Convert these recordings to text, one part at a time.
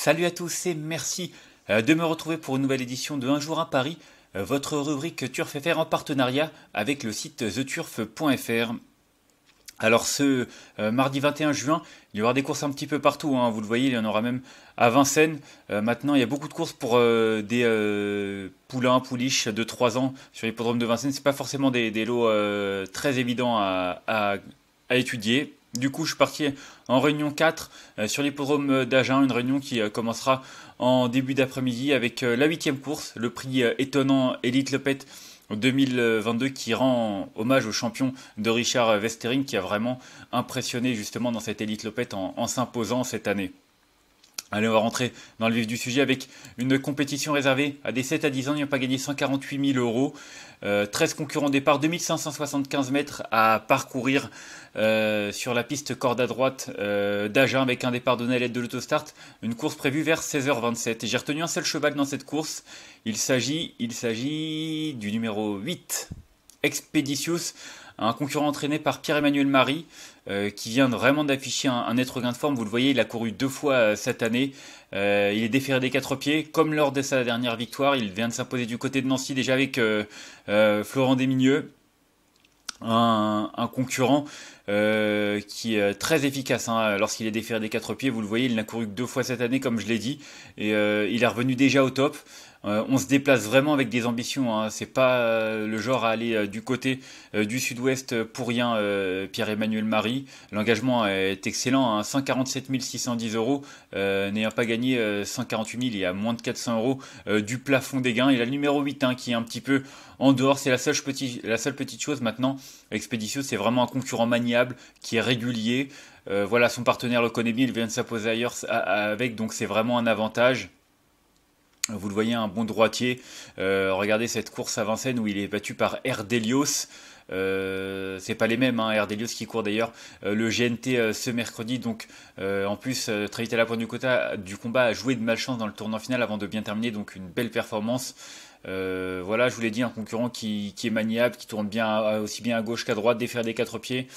Salut à tous et merci euh, de me retrouver pour une nouvelle édition de Un jour à Paris, euh, votre rubrique Turf FR en partenariat avec le site theturf.fr. Alors ce euh, mardi 21 juin, il y aura des courses un petit peu partout, hein, vous le voyez, il y en aura même à Vincennes. maintenant, il y a beaucoup de courses pour des poulains, pouliches de 3 ans sur l'hippodrome de Vincennes. Ce pas forcément des, lots très évidents à étudier, du coup, je suis parti en réunion 4 euh, sur l'hippodrome d'Agen, une réunion qui euh, commencera en début d'après-midi avec euh, la huitième course, le prix étonnant Elite Lopet 2022 qui rend hommage au champion de Richard Westering qui a vraiment impressionné justement dans cette Elite Lopet en s'imposant cette année. Allez, on va rentrer dans le vif du sujet avec une compétition réservée à des 7 à 10 ans. Ils n'ont pas gagné 148 000 euros. 13 euh, concurrents départ, 2575 mètres à parcourir euh, sur la piste corde à droite euh, d'Agen avec un départ donné à l'aide de l'autostart. Une course prévue vers 16h27. Et j'ai retenu un seul cheval dans cette course. Il s'agit, il s'agit du numéro 8, Expeditious un concurrent entraîné par Pierre-Emmanuel Marie, euh, qui vient vraiment d'afficher un, être gain de forme. Vous le voyez, il a couru deux fois euh, cette année. Euh, il est déféré des quatre pieds, comme lors de sa dernière victoire. Il vient de s'imposer du côté de Nancy déjà avec Florent Desmigneux. Un, concurrent qui est très efficace hein, lorsqu'il est déféré des quatre pieds. Vous le voyez, il n'a couru que deux fois cette année, comme je l'ai dit, et il est revenu déjà au top. Euh, on se déplace vraiment avec des ambitions. Hein. C'est pas euh, le genre à aller euh, du côté du sud-ouest pour rien, Pierre-Emmanuel Marie. L'engagement est excellent. 147 hein. 610 euros, n'ayant pas gagné 148 000 y a moins de 400 euros du plafond des gains. Il a le numéro 8 hein, qui est un petit peu en dehors. C'est la, seule la seule petite chose maintenant. Expeditio, c'est vraiment un concurrent maniable qui est régulier. voilà, son partenaire le connaît bien, il vient de s'imposer ailleurs avec, donc c'est vraiment un avantage. Vous le voyez, un bon droitier. Euh, regardez cette course à Vincennes où il est battu par Erdelios. Ce euh, c'est pas les mêmes, hein, Erdelios qui court d'ailleurs euh, le GNT ce mercredi. Donc en plus, très vite à la pointe du, quota, du combat, a joué de malchance dans le tournant final avant de bien terminer. Donc une belle performance. voilà, je vous l'ai dit, un concurrent qui, qui, est maniable, qui tourne bien aussi bien à gauche qu'à droite, défaire des quatre pieds.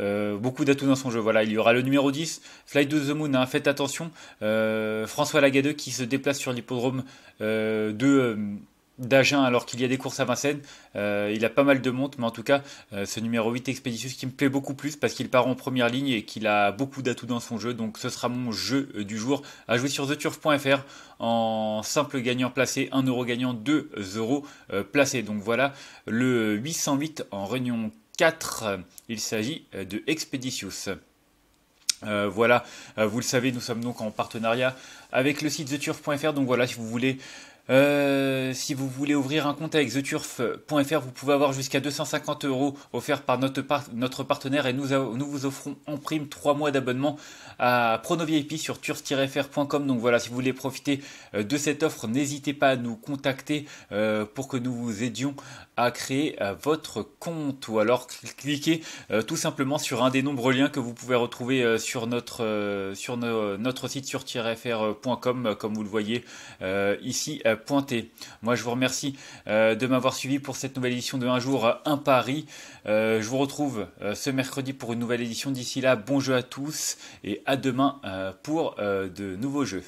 Euh, beaucoup d'atouts dans son jeu. Voilà, il y aura le numéro 10, Flight to the Moon, hein. faites attention. Euh, François Lagadeux qui se déplace sur l'hippodrome euh, d'Agen alors qu'il y a des courses à Vincennes. il a pas mal de montes, mais en tout cas, ce numéro 8 Expeditious qui me plaît beaucoup plus parce qu'il part en première ligne et qu'il a beaucoup d'atouts dans son jeu. Donc ce sera mon jeu du jour à jouer sur theturf.fr en simple gagnant placé, 1 euro gagnant, 2 euros placé. Donc voilà, le 808 en réunion 4. Euh, il s'agit euh, de Expeditious. Euh, voilà, vous le savez, nous sommes donc en partenariat avec le site theturf.fr. Donc voilà, si vous voulez euh, si vous voulez ouvrir un compte avec theturf.fr, vous pouvez avoir jusqu'à 250 euros offerts par notre, notre partenaire et nous, nous, vous offrons en prime 3 mois d'abonnement à PronoVIP sur turf-fr.com. Donc voilà, si vous voulez profiter euh, de cette offre, n'hésitez pas à nous contacter euh, pour que nous vous aidions à créer euh, votre compte ou alors cliquez tout simplement sur un des nombreux liens que vous pouvez retrouver sur notre, sur notre site sur-fr.com comme vous le voyez ici pointé. Moi, je vous remercie euh, de m'avoir suivi pour cette nouvelle édition de Un jour, un Paris. Euh, je vous retrouve euh, ce mercredi pour une nouvelle édition. D'ici là, bon jeu à tous et à demain pour de nouveaux jeux.